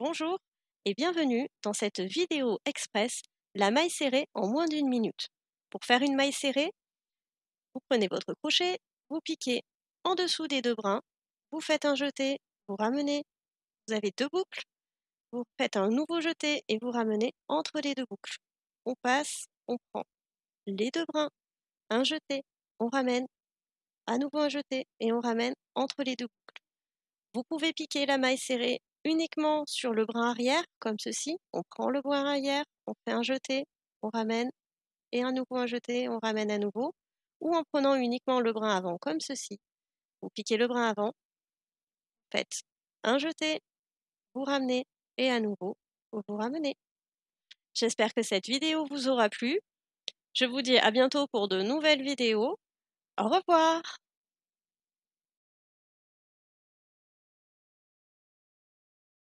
Bonjour et bienvenue dans cette vidéo express la maille serrée en moins d'une minute. Pour faire une maille serrée, vous prenez votre crochet, vous piquez en dessous des deux brins, vous faites un jeté, vous ramenez, vous avez deux boucles, vous faites un nouveau jeté et vous ramenez entre les deux boucles. On passe, on prend les deux brins, un jeté, on ramène, à nouveau un jeté et on ramène entre les deux boucles. Vous pouvez piquer la maille serrée uniquement sur le brin arrière, comme ceci. On prend le brin arrière, on fait un jeté, on ramène, et un nouveau un jeté, on ramène à nouveau. Ou en prenant uniquement le brin avant, comme ceci. Vous piquez le brin avant, faites un jeté, vous ramenez, et à nouveau, vous ramenez. J'espère que cette vidéo vous aura plu. Je vous dis à bientôt pour de nouvelles vidéos. Au revoir